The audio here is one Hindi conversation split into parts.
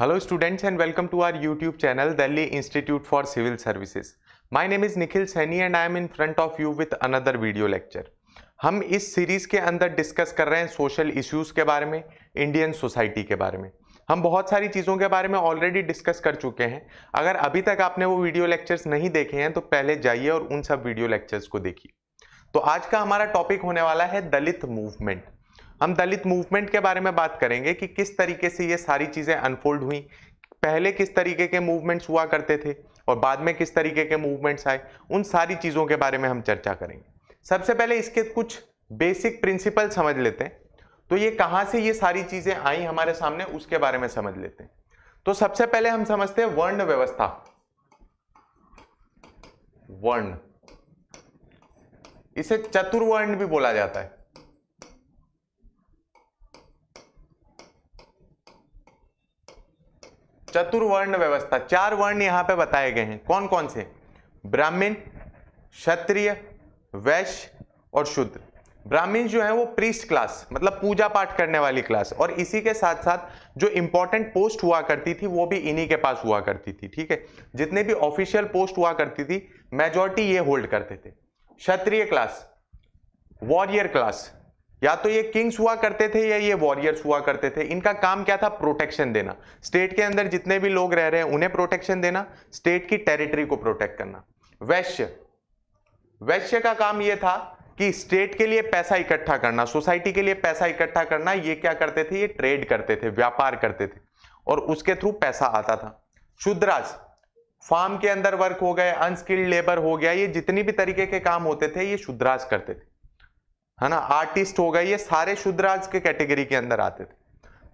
hello students and welcome to our YouTube channel Delhi institute for civil services my name is Nikhil Saini and I am in front of you with another video lecture हम इस सीरीज़ के अंदर डिस्कस कर रहे हैं सोशल इश्यूज़ के बारे में इंडियन सोसाइटी के बारे में हम बहुत सारी चीज़ों के बारे में ऑलरेडी डिस्कस कर चुके हैं अगर अभी तक आपने वो वीडियो लेक्चर्स नहीं देखे हैं तो पहले जाइए और उन सब वीडियो लेक्चर्स को देखिए तो आज का हमारा टॉपिक होने वाला है दलित मूवमेंट हम दलित मूवमेंट के बारे में बात करेंगे कि किस तरीके से ये सारी चीज़ें अनफोल्ड हुई पहले किस तरीके के मूवमेंट्स हुआ करते थे और बाद में किस तरीके के मूवमेंट्स आए उन सारी चीज़ों के बारे में हम चर्चा करेंगे सबसे पहले इसके कुछ बेसिक प्रिंसिपल समझ लेते हैं तो ये कहाँ से ये सारी चीज़ें आई हमारे सामने उसके बारे में समझ लेते हैं तो सबसे पहले हम समझते हैं वर्ण व्यवस्था वर्ण इसे चतुर्वर्ण भी बोला जाता है चतुर्वर्ण व्यवस्था चार वर्ण यहाँ पे बताए गए हैं कौन कौन से ब्राह्मीण क्षत्रिय वैश्य और शूद्र ब्राह्मीण जो है वो प्रीस्ट क्लास मतलब पूजा पाठ करने वाली क्लास और इसी के साथ साथ जो इंपॉर्टेंट पोस्ट हुआ करती थी वो भी इन्हीं के पास हुआ करती थी ठीक है जितने भी ऑफिशियल पोस्ट हुआ करती थी मेजोरिटी ये होल्ड करते थे क्षत्रिय क्लास वॉरियर क्लास या तो ये किंग्स हुआ करते थे या ये वॉरियर्स हुआ करते थे इनका काम क्या था प्रोटेक्शन देना स्टेट के अंदर जितने भी लोग रह रहे हैं उन्हें प्रोटेक्शन देना स्टेट की टेरिटरी को प्रोटेक्ट करना वैश्य वैश्य का काम यह था कि स्टेट के लिए पैसा इकट्ठा करना सोसाइटी के लिए पैसा इकट्ठा करना ये क्या करते थे ये ट्रेड करते थे व्यापार करते थे और उसके थ्रू पैसा आता था शुद्राज फार्म के अंदर वर्क हो गए अनस्किल्ड लेबर हो गया ये जितनी भी तरीके के काम होते थे ये शुद्राज करते थे है ना आर्टिस्ट हो गए ये सारे शुद्राज के कैटेगरी के अंदर आते थे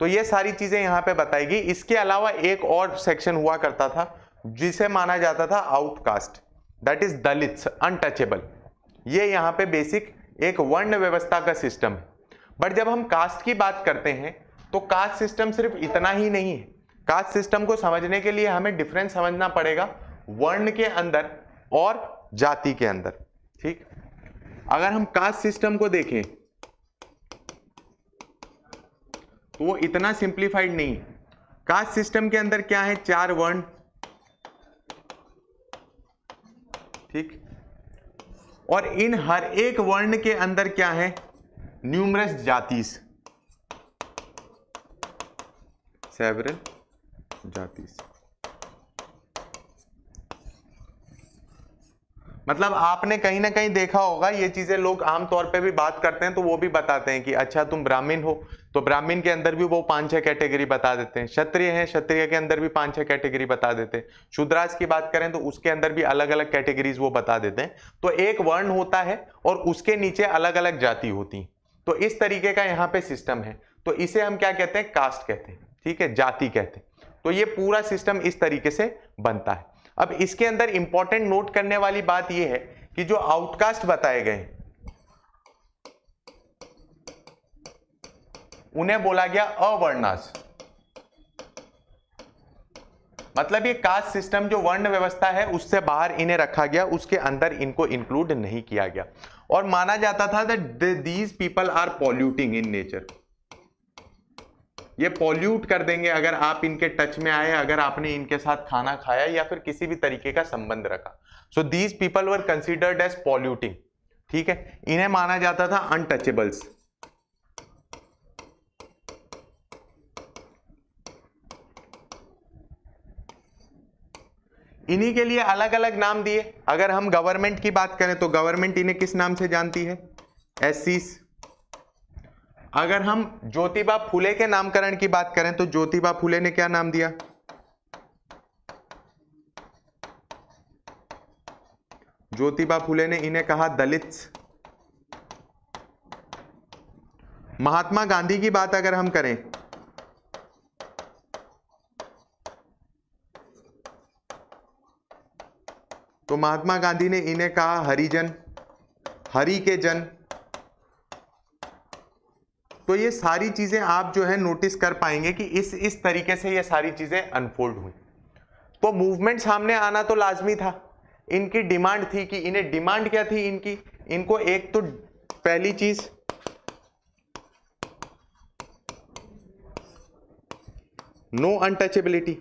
तो ये सारी चीज़ें यहाँ पे बताएगी इसके अलावा एक और सेक्शन हुआ करता था जिसे माना जाता था outcast that is Dalits untouchable ये यहाँ पे बेसिक एक वर्ण व्यवस्था का सिस्टम है बट जब हम कास्ट की बात करते हैं तो कास्ट सिस्टम सिर्फ इतना ही नहीं है कास्ट सिस्टम को समझने के लिए हमें डिफरेंस समझना पड़ेगा वर्ण के अंदर और जाति के अंदर ठीक अगर हम कास्ट सिस्टम को देखें तो वो इतना सिंप्लीफाइड नहीं कास्ट सिस्टम के अंदर क्या है चार वर्ण ठीक और इन हर एक वर्ण के अंदर क्या है न्यूमरस जातीस सेवरल जातिस मतलब आपने कहीं ना कहीं देखा होगा ये चीज़ें लोग आमतौर पे भी बात करते हैं तो वो भी बताते हैं कि अच्छा तुम ब्राह्मीण हो तो ब्राह्मीण के अंदर भी वो पांच छह कैटेगरी बता देते हैं क्षत्रिय हैं क्षत्रिय के अंदर भी पांच छह कैटेगरी बता देते हैं शुद्राज की बात करें तो उसके अंदर भी अलग अलग कैटेगरीज वो बता देते हैं तो एक वर्ण होता है और उसके नीचे अलग अलग जाति होती तो इस तरीके का यहाँ पे सिस्टम है तो इसे हम क्या कहते हैं कास्ट कहते हैं ठीक है जाति कहते हैं तो ये पूरा सिस्टम इस तरीके से बनता है अब इसके अंदर इंपॉर्टेंट नोट करने वाली बात यह है कि जो आउटकास्ट बताए गए उन्हें बोला गया अवर्णास मतलब ये कास्ट सिस्टम जो वर्ण व्यवस्था है उससे बाहर इन्हें रखा गया उसके अंदर इनको इंक्लूड नहीं किया गया और माना जाता था these people are polluting in nature ये पॉल्यूट कर देंगे अगर आप इनके टच में आए अगर आपने इनके साथ खाना खाया या फिर किसी भी तरीके का संबंध रखा so these people were considered as polluting ठीक है इन्हें माना जाता था अनटचेबल्स इन्हीं के लिए अलग अलग नाम दिए अगर हम गवर्नमेंट की बात करें तो गवर्नमेंट इन्हें किस नाम से जानती है एस अगर हम ज्योतिबा फुले के नामकरण की बात करें तो ज्योतिबा फुले ने क्या नाम दिया ज्योतिबा फुले ने इन्हें कहा दलित महात्मा गांधी की बात अगर हम करें तो महात्मा गांधी ने इन्हें कहा हरिजन हरि के जन तो ये सारी चीज़ें आप जो है नोटिस कर पाएंगे कि इस इस तरीके से ये सारी चीज़ें अनफोल्ड हुई तो मूवमेंट सामने आना तो लाजमी था इनकी डिमांड थी कि इन्हें डिमांड क्या थी इनकी इनको एक तो पहली चीज़ नो अनटचेबिलिटी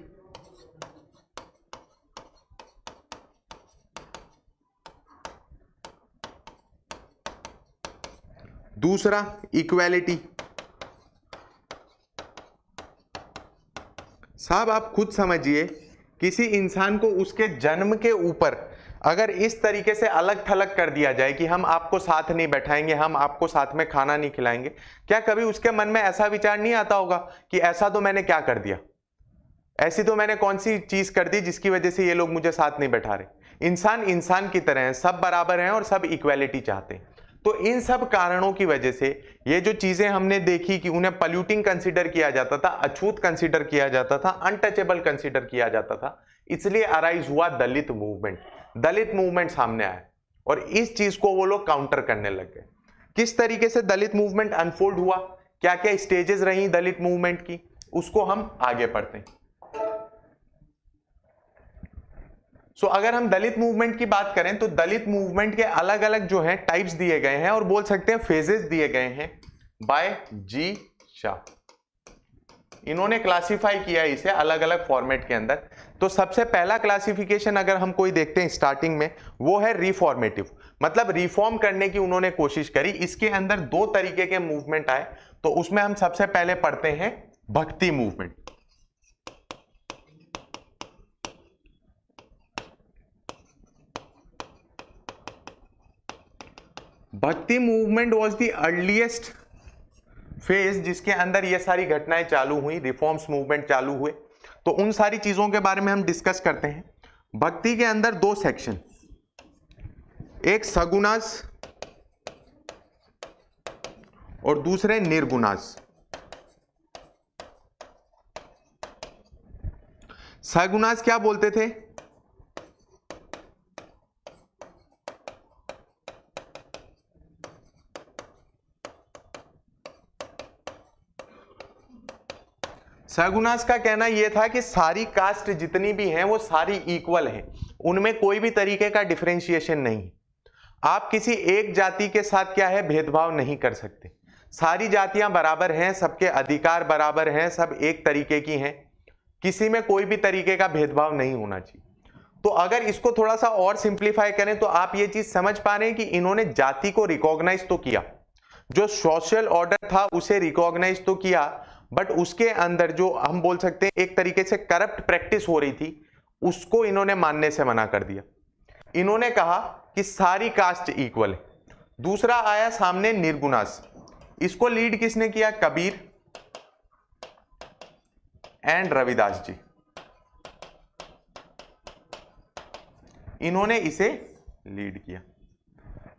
दूसरा इक्वेलिटी साहब आप खुद समझिए किसी इंसान को उसके जन्म के ऊपर अगर इस तरीके से अलग थलग कर दिया जाए कि हम आपको साथ नहीं बैठाएंगे हम आपको साथ में खाना नहीं खिलाएंगे क्या कभी उसके मन में ऐसा विचार नहीं आता होगा कि ऐसा तो मैंने क्या कर दिया ऐसी तो मैंने कौन सी चीज़ कर दी जिसकी वजह से ये लोग मुझे साथ नहीं बैठा रहे इंसान इंसान की तरह है सब बराबर हैं और सब इक्वेलिटी चाहते हैं तो इन सब कारणों की वजह से ये जो चीज़ें हमने देखी कि उन्हें पल्यूटिंग कंसिडर किया जाता था अछूत कंसिडर किया जाता था अनटचेबल कंसिडर किया जाता था इसलिए अराइज हुआ दलित मूवमेंट दलित मूवमेंट सामने आया और इस चीज़ को वो लोग काउंटर करने लग गए किस तरीके से दलित मूवमेंट अनफोल्ड हुआ क्या क्या स्टेजेस रही दलित मूवमेंट की उसको हम आगे पढ़ते हैं सो अगर हम दलित मूवमेंट की बात करें तो दलित मूवमेंट के अलग अलग जो है टाइप्स दिए गए हैं और बोल सकते हैं फेजेस दिए गए हैं बाय जी शाह इन्होंने क्लासिफाई किया इसे अलग अलग फॉर्मेट के अंदर तो सबसे पहला क्लासिफिकेशन अगर हम कोई देखते हैं स्टार्टिंग में वो है रिफॉर्मेटिव मतलब रिफॉर्म करने की उन्होंने कोशिश करी इसके अंदर दो तरीके के मूवमेंट आए तो उसमें हम सबसे पहले पढ़ते हैं Bhakti movement Bhakti movement was the earliest phase जिसके अंदर ये सारी घटनाएं चालू हुई रिफॉर्म्स मूवमेंट चालू हुए तो उन सारी चीज़ों के बारे में हम डिस्कस करते हैं भक्ति के अंदर दो सेक्शन एक सगुनास और दूसरे निर्गुनास सगुनास क्या बोलते थे सगुनास का कहना यह था कि सारी कास्ट जितनी भी हैं वो सारी इक्वल हैं उनमें कोई भी तरीके का डिफ्रेंशिएशन नहीं आप किसी एक जाति के साथ क्या है भेदभाव नहीं कर सकते सारी जातियां बराबर हैं सबके अधिकार बराबर हैं सब एक तरीके की हैं किसी में कोई भी तरीके का भेदभाव नहीं होना चाहिए तो अगर इसको थोड़ा सा और सिंप्लीफाई करें तो आप ये चीज समझ पा रहे हैं कि इन्होंने जाति को रिकॉग्नाइज तो किया जो सोशल ऑर्डर था उसे रिकॉग्नाइज तो किया बट उसके अंदर जो हम बोल सकते हैं एक तरीके से करप्ट प्रैक्टिस हो रही थी उसको इन्होंने मानने से मना कर दिया इन्होंने कहा कि सारी कास्ट इक्वल है दूसरा आया सामने निर्गुनास इसको लीड किसने किया कबीर एंड रविदास जी इन्होंने इसे लीड किया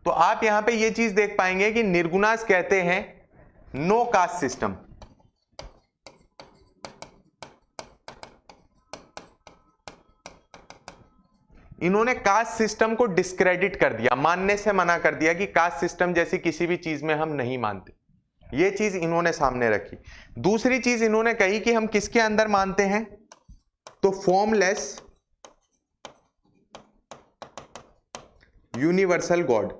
तो आप यहां पे ये चीज देख पाएंगे कि निर्गुनास कहते हैं नो कास्ट सिस्टम इन्होंने कास्ट सिस्टम को डिस्क्रेडिट कर दिया मानने से मना कर दिया कि कास्ट सिस्टम जैसी किसी भी चीज में हम नहीं मानते ये चीज इन्होंने सामने रखी दूसरी चीज इन्होंने कही कि हम किसके अंदर मानते हैं तो फॉर्मलेस यूनिवर्सल गॉड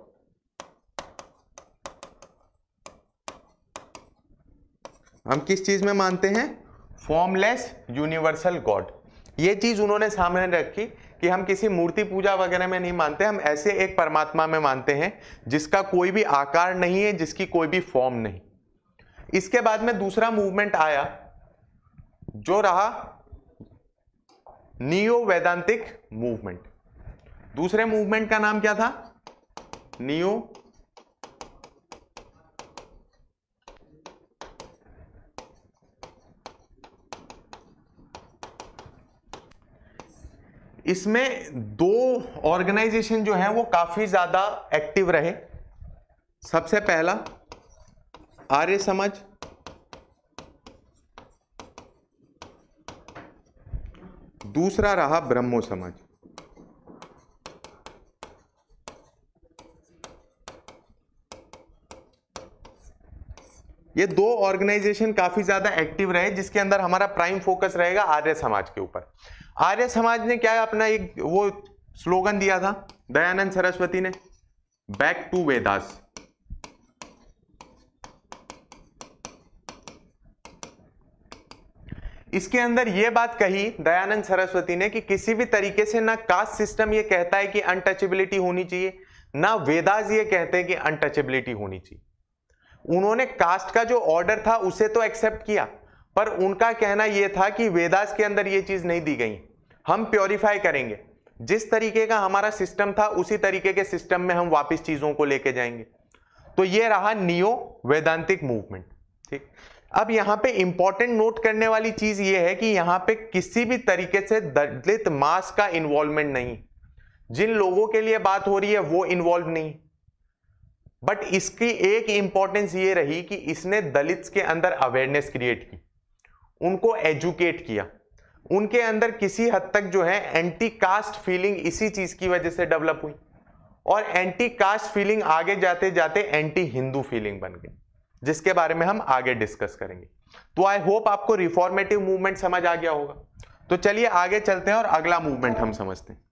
हम किस चीज में मानते हैं फॉर्मलेस यूनिवर्सल गॉड ये चीज उन्होंने सामने रखी कि हम किसी मूर्ति पूजा वगैरह में नहीं मानते हम ऐसे एक परमात्मा में मानते हैं जिसका कोई भी आकार नहीं है जिसकी कोई भी फॉर्म नहीं इसके बाद में दूसरा मूवमेंट आया जो रहा नियो वैदांतिक मूवमेंट दूसरे मूवमेंट का नाम क्या था नियो इसमें दो ऑर्गेनाइजेशन जो है वो काफी ज्यादा एक्टिव रहे सबसे पहला आर्य समाज दूसरा रहा ब्रह्मो समाज ये दो ऑर्गेनाइजेशन काफी ज्यादा एक्टिव रहे जिसके अंदर हमारा प्राइम फोकस रहेगा आर्य समाज के ऊपर आर्य समाज ने क्या अपना एक वो स्लोगन दिया था दयानंद सरस्वती ने बैक टू वेदास इसके अंदर यह बात कही दयानंद सरस्वती ने कि किसी भी तरीके से ना कास्ट सिस्टम यह कहता है कि अनटचेबिलिटी होनी चाहिए ना वेदास ये कहते हैं कि अनटचेबिलिटी होनी चाहिए उन्होंने कास्ट का जो ऑर्डर था उसे तो एक्सेप्ट किया पर उनका कहना यह था कि वेदास के अंदर यह चीज नहीं दी गई हम प्योरीफाई करेंगे जिस तरीके का हमारा सिस्टम था उसी तरीके के सिस्टम में हम वापस चीज़ों को लेके जाएंगे तो ये रहा नियो वेदांतिक मूवमेंट ठीक अब यहां पे इंपॉर्टेंट नोट करने वाली चीज़ ये है कि यहां पे किसी भी तरीके से दलित मास का इन्वॉल्वमेंट नहीं जिन लोगों के लिए बात हो रही है वो इन्वॉल्व नहीं बट इसकी एक इंपॉर्टेंस ये रही कि इसने दलित के अंदर अवेयरनेस क्रिएट की उनको एजुकेट किया उनके अंदर किसी हद तक जो है एंटी कास्ट फीलिंग इसी चीज की वजह से डेवलप हुई और एंटी कास्ट फीलिंग आगे जाते जाते एंटी हिंदू फीलिंग बन गई जिसके बारे में हम आगे डिस्कस करेंगे तो आई होप आपको रिफॉर्मेटिव मूवमेंट समझ आ गया होगा तो चलिए आगे चलते हैं और अगला मूवमेंट हम समझते हैं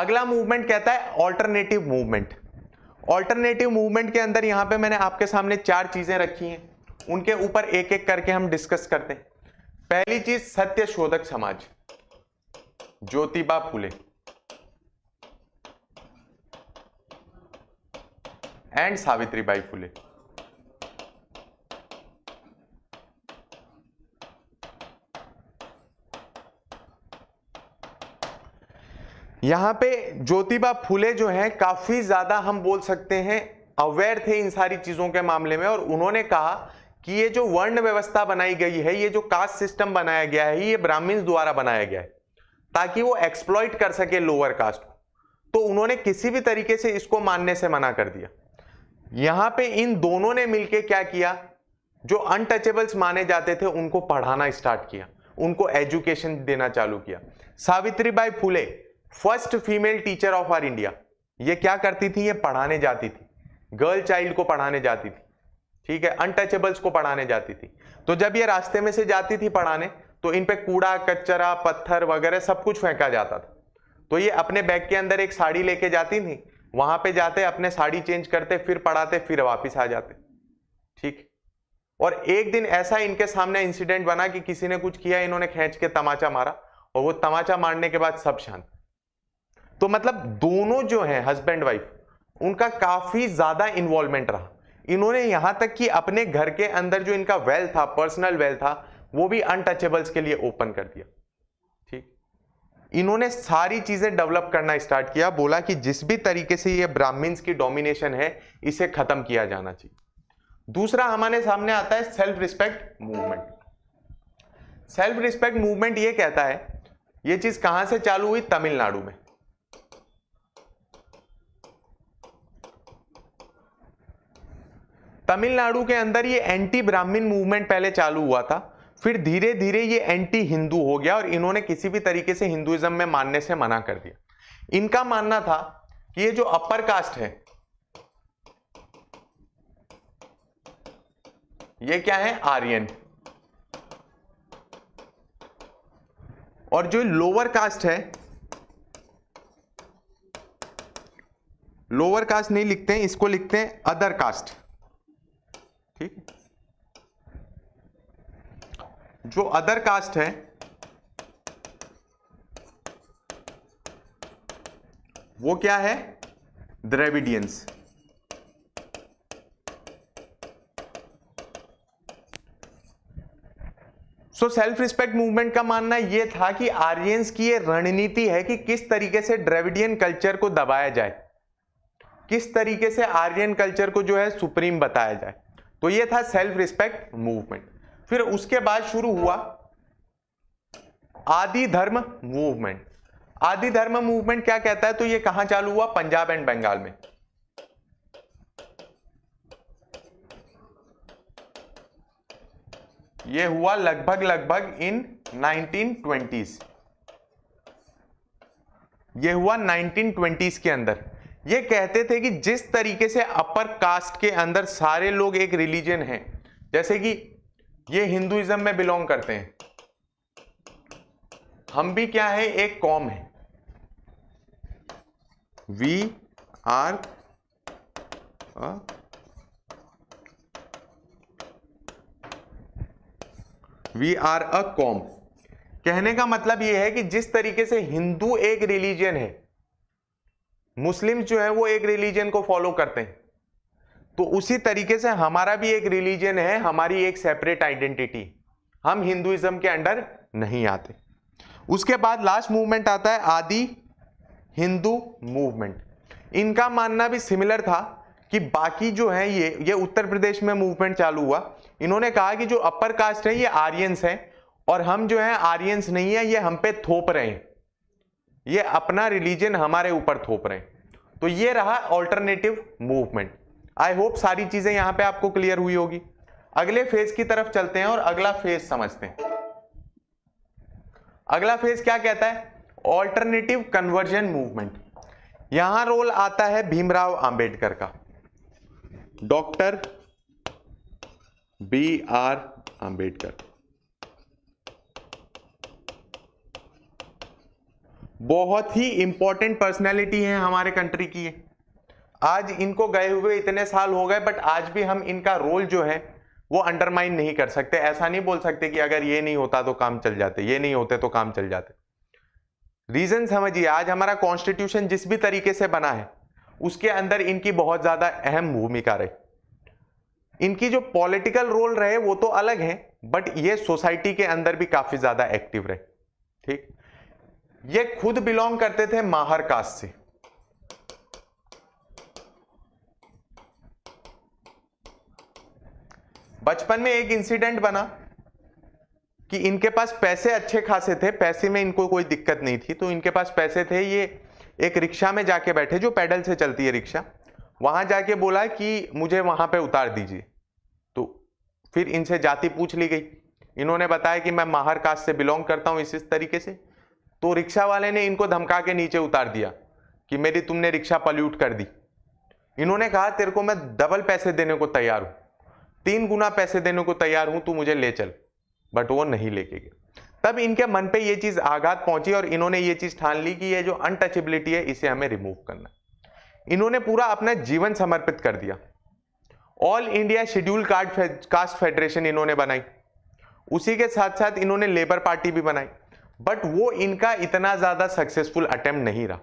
अगला मूवमेंट कहता है ऑल्टरनेटिव मूवमेंट ऑल्टरनेटिव मूवमेंट के अंदर यहां पे मैंने आपके सामने चार चीजें रखी हैं उनके ऊपर एक एक करके हम डिस्कस करते हैं पहली चीज सत्य शोधक समाज ज्योतिबा फुले एंड सावित्रीबाई फुले यहां पे ज्योतिबा फुले जो है काफी ज्यादा हम बोल सकते हैं अवेयर थे इन सारी चीजों के मामले में और उन्होंने कहा कि ये जो वर्ण व्यवस्था बनाई गई है ये जो कास्ट सिस्टम बनाया गया है ये ब्राह्मण्स द्वारा बनाया गया है ताकि वो एक्सप्लॉइट कर सके लोअर कास्ट को तो उन्होंने किसी भी तरीके से इसको मानने से मना कर दिया यहां पे इन दोनों ने मिलके क्या किया जो अनटचेबल्स माने जाते थे उनको पढ़ाना स्टार्ट किया उनको एजुकेशन देना चालू किया Savitribai Phule first female teacher of our India ये क्या करती थी ये पढ़ाने जाती थी गर्ल चाइल्ड को पढ़ाने जाती थी ठीक है अनटचेबल्स को पढ़ाने जाती थी तो जब ये रास्ते में से जाती थी पढ़ाने तो इन पे कूड़ा कचरा पत्थर वगैरह सब कुछ फेंका जाता था तो ये अपने बैग के अंदर एक साड़ी लेके जाती थी वहां पे जाते अपने साड़ी चेंज करते फिर पढ़ाते फिर वापस आ जाते ठीक और एक दिन ऐसा इनके सामने इंसिडेंट बना कि किसी ने कुछ किया इन्होंने खींच के तमाचा मारा और वो तमाचा मारने के बाद सब शांत तो मतलब दोनों जो हैं हस्बैंड वाइफ उनका काफी ज्यादा इन्वॉल्वमेंट रहा इन्होंने यहां तक कि अपने घर के अंदर जो इनका वेल्थ था पर्सनल वेल्थ था वो भी अनटचेबल्स के लिए ओपन कर दिया ठीक इन्होंने सारी चीज़ें डेवलप करना स्टार्ट किया बोला कि जिस भी तरीके से ये ब्राह्मण्स की डोमिनेशन है इसे ख़त्म किया जाना चाहिए दूसरा हमारे सामने आता है self respect movement self respect movement ये कहता है ये चीज़ कहां से चालू हुई तमिलनाडु में तमिलनाडु के अंदर ये एंटी ब्राह्मीण मूवमेंट पहले चालू हुआ था फिर धीरे धीरे ये एंटी हिंदू हो गया और इन्होंने किसी भी तरीके से हिंदुइज्म में मानने से मना कर दिया इनका मानना था कि ये जो अपर कास्ट है ये क्या है आर्यन और जो लोअर कास्ट है लोअर कास्ट नहीं लिखते हैं इसको लिखते हैं अदर कास्ट ठीक जो अदर कास्ट है वो क्या है Dravidians so self respect movement का मानना यह था कि आर्यंस की यह रणनीति है कि किस तरीके से ड्रेविडियन कल्चर को दबाया जाए किस तरीके से आर्यन कल्चर को जो है सुप्रीम बताया जाए तो ये था सेल्फ रिस्पेक्ट मूवमेंट फिर उसके बाद शुरू हुआ आदि धर्म मूवमेंट आदि धर्म मूवमेंट क्या कहता है तो ये कहां चालू हुआ पंजाब एंड बंगाल में ये हुआ लगभग लगभग इन 1920s ये हुआ 1920s के अंदर ये कहते थे कि जिस तरीके से अपर कास्ट के अंदर सारे लोग एक रिलीजन हैं जैसे कि ये हिंदुइज्म में बिलोंग करते हैं हम भी क्या है एक कॉम है we are we are a कॉम कहने का मतलब यह है कि जिस तरीके से हिंदू एक रिलीजन है मुस्लिम जो है वो एक रिलीजन को फॉलो करते हैं तो उसी तरीके से हमारा भी एक रिलीजन है हमारी एक सेपरेट आइडेंटिटी हम हिंदुइज्म के अंडर नहीं आते उसके बाद लास्ट मूवमेंट आता है आदि हिंदू मूवमेंट इनका मानना भी सिमिलर था कि बाकी जो है ये ये उत्तर प्रदेश में मूवमेंट चालू हुआ इन्होंने कहा कि जो अपर कास्ट है ये आर्यंस हैं और हम जो है आर्यंस नहीं है ये हम पे थोप रहे हैं ये अपना रिलीजन हमारे ऊपर थोप रहे हैं तो ये रहा ऑल्टरनेटिव मूवमेंट आई होप सारी चीज़ें यहां पे आपको क्लियर हुई होगी अगले फेज की तरफ चलते हैं और अगला फेज समझते हैं अगला फेज क्या कहता है ऑल्टरनेटिव कन्वर्जन मूवमेंट यहां रोल आता है भीमराव अंबेडकर का डॉक्टर बी आर अंबेडकर बहुत ही इंपॉर्टेंट पर्सनैलिटी है हमारे कंट्री की आज इनको गए हुए इतने साल हो गए बट आज भी हम इनका रोल जो है वो अंडरमाइन नहीं कर सकते ऐसा नहीं बोल सकते कि अगर ये नहीं होता तो काम चल जाते ये नहीं होते तो काम चल जाते रीजन समझिए आज हमारा कॉन्स्टिट्यूशन जिस भी तरीके से बना है उसके अंदर इनकी बहुत ज़्यादा अहम भूमिका रही इनकी जो पॉलिटिकल रोल रहे वो तो अलग है बट ये सोसाइटी के अंदर भी काफ़ी ज़्यादा एक्टिव रहे ठीक ये खुद बिलोंग करते थे माहर कास्ट से बचपन में एक इंसिडेंट बना कि इनके पास पैसे अच्छे खासे थे पैसे में इनको कोई दिक्कत नहीं थी तो इनके पास पैसे थे ये एक रिक्शा में जाके बैठे जो पैडल से चलती है रिक्शा वहां जाके बोला कि मुझे वहां पे उतार दीजिए तो फिर इनसे जाति पूछ ली गई इन्होंने बताया कि मैं माहर कास्ट से बिलोंग करता हूं इस इस तरीके से तो रिक्शा वाले ने इनको धमका के नीचे उतार दिया कि मेरी तुमने रिक्शा पल्यूट कर दी इन्होंने कहा तेरे को मैं डबल पैसे देने को तैयार हूँ तीन गुना पैसे देने को तैयार हूँ तू मुझे ले चल बट वो नहीं लेके गए तब इनके मन पे ये चीज़ आघात पहुंची और इन्होंने ये चीज़ ठान ली कि ये जो अनटचेबिलिटी है इसे हमें रिमूव करना इन्होंने पूरा अपना जीवन समर्पित कर दिया All India scheduled card caste federation इन्होंने बनाई उसी के साथ साथ इन्होंने लेबर पार्टी भी बनाई बट वो इनका इतना ज़्यादा सक्सेसफुल अटेम्प्ट नहीं रहा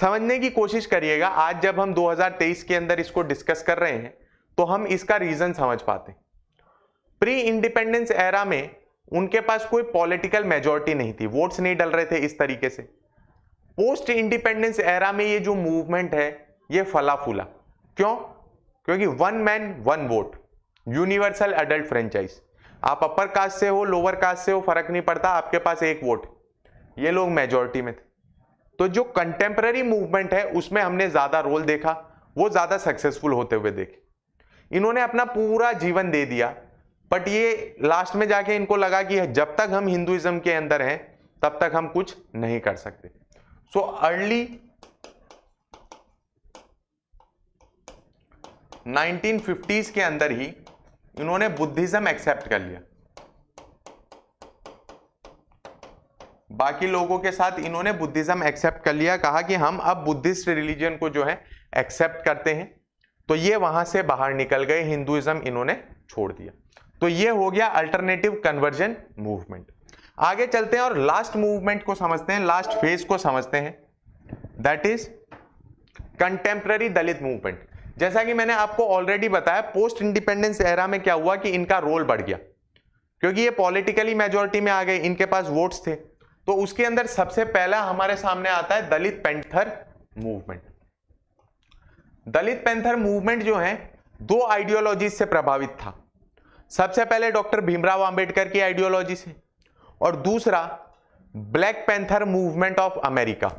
समझने की कोशिश करिएगा आज जब हम 2023 के अंदर इसको डिस्कस कर रहे हैं तो हम इसका रीज़न समझ पाते हैं प्री इंडिपेंडेंस एरा में उनके पास कोई पॉलिटिकल मेजोरिटी नहीं थी वोट्स नहीं डल रहे थे इस तरीके से पोस्ट इंडिपेंडेंस एरा में ये जो मूवमेंट है ये फला फूला क्यों क्योंकि one man one vote universal adult franchise आप अपर कास्ट से हो लोअर कास्ट से हो फर्क नहीं पड़ता आपके पास एक वोट ये लोग मेजोरिटी में थे तो जो कंटेम्प्रेरी मूवमेंट है उसमें हमने ज़्यादा रोल देखा वो ज़्यादा सक्सेसफुल होते हुए देखे इन्होंने अपना पूरा जीवन दे दिया बट ये लास्ट में जाके इनको लगा कि जब तक हम हिंदुइज्म के अंदर हैं तब तक हम कुछ नहीं कर सकते सो अर्ली 1950s के अंदर ही इन्होंने बुद्धिज़्म एक्सेप्ट कर लिया बाकी लोगों के साथ इन्होंने बुद्धिज्म एक्सेप्ट कर लिया कहा कि हम अब बुद्धिस्ट रिलीजन को जो है एक्सेप्ट करते हैं तो ये वहां से बाहर निकल गए हिंदुइज्म इन्होंने छोड़ दिया तो ये हो गया अल्टरनेटिव कन्वर्जन मूवमेंट आगे चलते हैं और लास्ट मूवमेंट को समझते हैं लास्ट फेज को समझते हैं that is contemporary Dalit movement जैसा कि मैंने आपको ऑलरेडी बताया पोस्ट इंडिपेंडेंस एरा में क्या हुआ कि इनका रोल बढ़ गया क्योंकि ये पॉलिटिकली मेजोरिटी में आ गए इनके पास वोट्स थे तो उसके अंदर सबसे पहला हमारे सामने आता है Dalit panther movement Dalit panther movement जो है दो आइडियोलॉजी से प्रभावित था सबसे पहले डॉक्टर भीमराव अंबेडकर की आइडियोलॉजी से और दूसरा Black Panther movement of America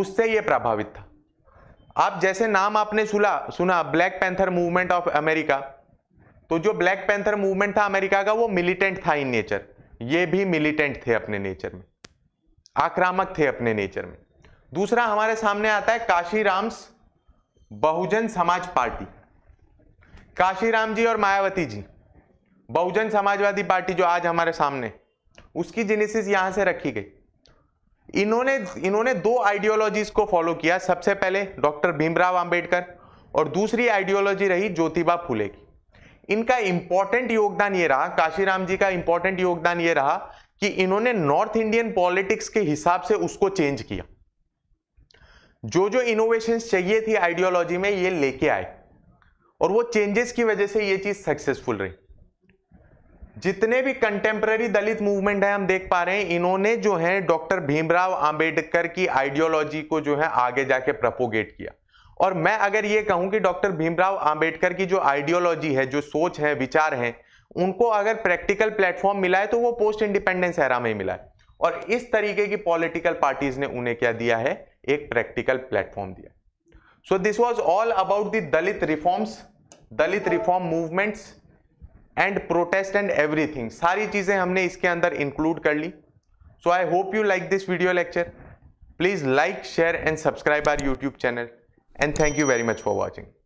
उससे यह प्रभावित था आप जैसे नाम आपने सुना सुना Black Panther movement of America तो जो ब्लैक पैंथर मूवमेंट था अमेरिका का वो मिलिटेंट था इन नेचर ये भी मिलिटेंट थे अपने नेचर में आक्रामक थे अपने नेचर में दूसरा हमारे सामने आता है काशीराम्स बहुजन समाज पार्टी काशीराम जी और मायावती जी बहुजन समाजवादी पार्टी जो आज हमारे सामने उसकी जेनेसिस यहां से रखी गई इन्होंने इन्होंने दो आइडियोलॉजीज को फॉलो किया सबसे पहले डॉक्टर भीमराव अंबेडकर और दूसरी आइडियोलॉजी रही ज्योतिबा फूले की इनका इंपॉर्टेंट योगदान ये रहा काशीराम जी का इंपॉर्टेंट योगदान ये रहा कि इन्होंने नॉर्थ इंडियन पॉलिटिक्स के हिसाब से उसको चेंज किया जो जो इनोवेशन चाहिए थी आइडियोलॉजी में ये लेके आए और वो चेंजेस की वजह से ये चीज सक्सेसफुल रही जितने भी कंटेम्प्रेरी दलित मूवमेंट है हम देख पा रहे हैं इन्होंने जो है डॉक्टर भीमराव आंबेडकर की आइडियोलॉजी को जो है आगे जाके प्रपोगेट किया और मैं अगर ये कहूं कि डॉक्टर भीमराव आंबेडकर की जो आइडियोलॉजी है जो सोच है विचार है उनको अगर प्रैक्टिकल प्लेटफॉर्म मिला है तो वो पोस्ट इंडिपेंडेंस एरा में ही मिला है और इस तरीके की पॉलिटिकल पार्टीज ने उन्हें क्या दिया है एक प्रैक्टिकल प्लेटफॉर्म दिया so this was all about the Dalit reforms Dalit reform movements and protest and everything सारी चीज़ें हमने इसके अंदर इंक्लूड कर ली so I hope you like this video lecture please like share and subscribe our YouTube channel and thank you very much for watching